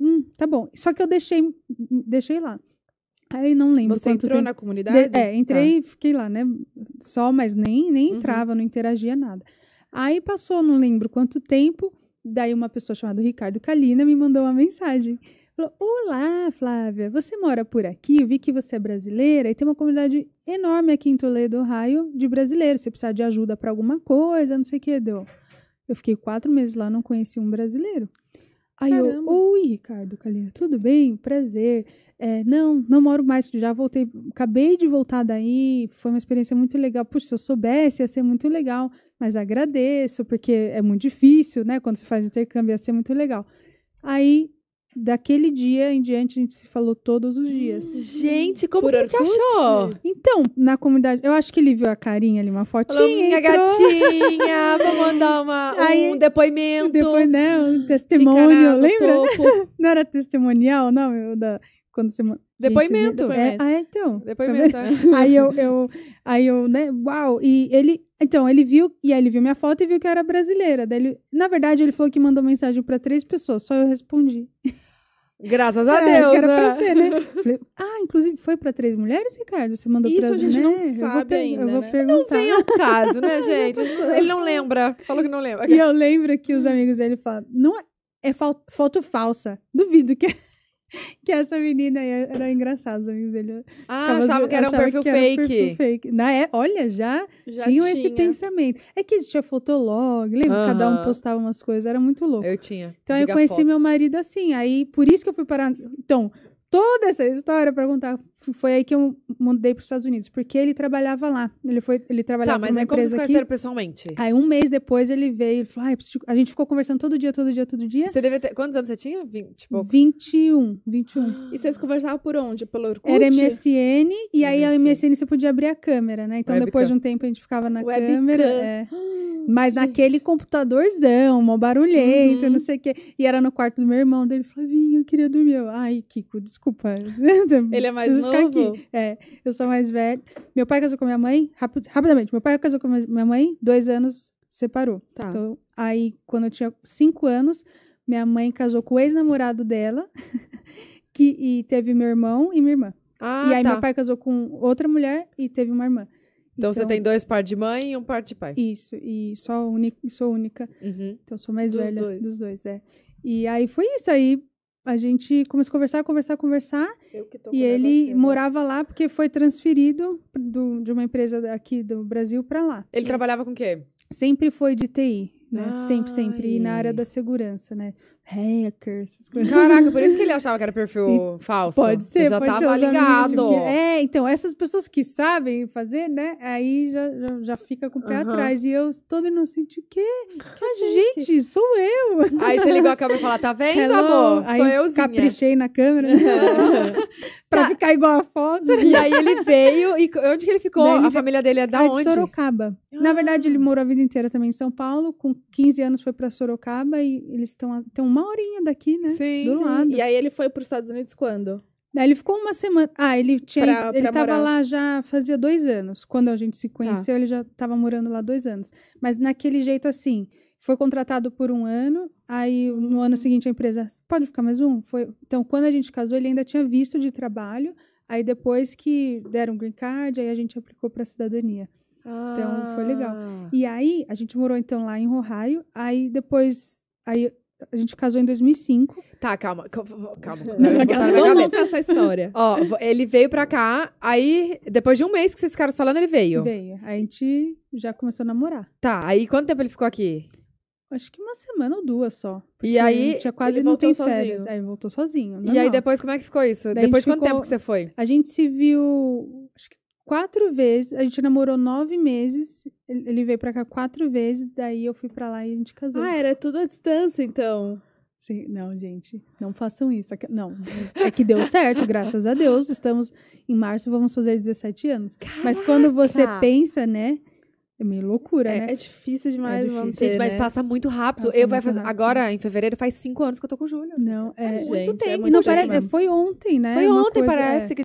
hum, tá bom. Só que eu deixei, deixei lá. Aí não lembro. Você entrou tempo. na comunidade? De, é, entrei tá. e fiquei lá, né? Só, mas nem, nem uhum. entrava, não interagia nada. Aí passou, não lembro quanto tempo. Daí uma pessoa chamada Ricardo Kalina me mandou uma mensagem. Falou: Olá, Flávia, você mora por aqui? Eu vi que você é brasileira e tem uma comunidade enorme aqui em Toledo, Ohio, de brasileiros. Você precisa de ajuda para alguma coisa, não sei o que deu. Eu fiquei quatro meses lá, não conheci um brasileiro. Aí eu, oi, Ricardo Calheira, tudo bem? Prazer. É, não, não moro mais, já voltei, acabei de voltar daí, foi uma experiência muito legal. Puxa, se eu soubesse, ia ser muito legal, mas agradeço, porque é muito difícil, né? Quando você faz intercâmbio, ia ser muito legal. Aí daquele dia em diante a gente se falou todos os dias. Hum. Gente, como Por que Orkut? te achou? Então, na comunidade, eu acho que ele viu a carinha ali, uma fotinha. Falou, minha gatinha, vou mandar uma, Aí, um depoimento. Depois, né? Um testemunho, lembra? não era testemunial, não? Eu, da, quando você Depoimento. Gente, é, ah, então. Tá depoimento, tá é. Aí eu, eu, aí eu, né, uau. E ele, então, ele viu, e aí ele viu minha foto e viu que eu era brasileira. Daí ele, na verdade, ele falou que mandou mensagem para três pessoas, só eu respondi. Graças a é, Deus. Acho que era né? pra ser, né? Falei, ah, inclusive foi pra três mulheres, Ricardo? Você mandou Isso pra Isso a gente né? não eu sabe ainda. Eu vou né? perguntar. Não vem ao caso, né, gente? Ele não lembra. Falou que não lembra. E eu lembro que os amigos dele falam: não é, é foto falsa. Duvido que que essa menina aí era engraçada, os amigos dele. Ah, achava que era um perfil, fake. um perfil fake. Na é, olha, já, já tinham tinha. esse pensamento. É que existia fotolog, lembra? Cada um postava umas coisas, era muito louco. Eu tinha. Então eu conheci meu marido assim, aí por isso que eu fui parar. Então, toda essa história para contar. Foi aí que eu mudei para os Estados Unidos, porque ele trabalhava lá. Ele foi, ele trabalhava tá, mas numa aí é como vocês conheceram aqui. pessoalmente? Aí um mês depois ele veio, e falou, ah, a gente ficou conversando todo dia, todo dia, todo dia. Você deve ter, quantos anos você tinha? 20 e 21, 21. E vocês conversavam por onde? Pelo Orkut? Era MSN, e aí a MSN você podia abrir a câmera, né? Então depois de um tempo a gente ficava na câmera. É. Ah! Mas naquele computadorzão, mó barulhento, uhum. não sei o quê. E era no quarto do meu irmão. ele falou, "Vim, eu queria dormir. Eu, Ai, Kiko, desculpa. ele é mais novo? É, eu sou mais velha. Meu pai casou com minha mãe, rapid, rapidamente. Meu pai casou com minha mãe, dois anos separou. Tá. Então, aí, quando eu tinha cinco anos, minha mãe casou com o ex-namorado dela, que, e teve meu irmão e minha irmã. Ah, e aí tá. meu pai casou com outra mulher e teve uma irmã. Então, você então tem dois par de mãe e um par de pai. Isso, e só uni, sou única. Uhum. Então sou mais dos velha dois. dos dois, é. E aí foi isso aí. A gente começou a conversar, conversar, conversar. e ele assim, morava né? lá porque foi transferido do, de uma empresa aqui do Brasil para lá. Ele trabalhava com o quê? Sempre foi de TI, né? Ai. Sempre, sempre. E na área da segurança, né? hackers, essas coisas. Caraca, por isso que ele achava que era perfil e falso. Pode ser, já pode tava ser ligado. De... É, então, essas pessoas que sabem fazer, né? Aí já, já, já fica com o pé atrás. E eu, todo inocente, o quê? Que gente, sou eu. Aí você ligou a câmera e falou: tá vendo, Hello? amor? Aí sou euzinha. Caprichei na câmera. pra tá. ficar igual a foto. E aí ele veio. E onde que ele ficou? a família dele é da ah, onde? De Sorocaba. Ah. Na verdade, ele ah. morou a vida inteira também em São Paulo. Com 15 anos foi pra Sorocaba e eles estão uma horinha daqui, né? Sim. Do sim. lado. E aí ele foi para os Estados Unidos quando? ele ficou uma semana. Ah, ele tinha. Pra, ele pra tava morar. lá já fazia dois anos. Quando a gente se tá. conheceu, tá. ele já tava morando lá dois anos. Mas naquele jeito assim, foi contratado por um ano, aí no ano seguinte a empresa. Pode ficar mais um? Foi. Então, quando a gente casou, ele ainda tinha visto de trabalho. Aí depois que deram green card, aí a gente aplicou para cidadania. Ah. Então foi legal. Ah. E aí a gente morou então lá em Ohio. Aí depois aí a gente casou em 2005. Tá, calma, calma. calma. Vamos contar essa história. Ó, ele veio pra cá, aí depois de um mês que vocês ficaram falando, ele veio. Veio. a gente já começou a namorar. Tá, aí quanto tempo ele ficou aqui? Acho que uma semana ou duas só. E aí. Tinha quase não tem sozinho. férias. Aí voltou sozinho. Não, e aí não. depois como é que ficou isso? Daí depois de quanto ficou... tempo que você foi? A gente se viu. Acho que quatro vezes. A gente namorou nove meses. Ele veio pra cá quatro vezes. Daí eu fui pra lá e a gente casou. Ah, era tudo à distância, então. Sim, não, gente, não façam isso. É não, é que deu certo, graças a Deus. Estamos em março, vamos fazer 17 anos. Caraca! Mas quando você pensa, né? É meio loucura, é, né? É difícil demais. É difícil. Ter, gente, mas né? passa muito rápido. Passa eu vai fazer agora em fevereiro faz cinco anos que eu tô com o Júlio. Não, é, é muito gente, é tempo. É muito não, parece, é, foi ontem, né? Foi ontem, coisa, parece que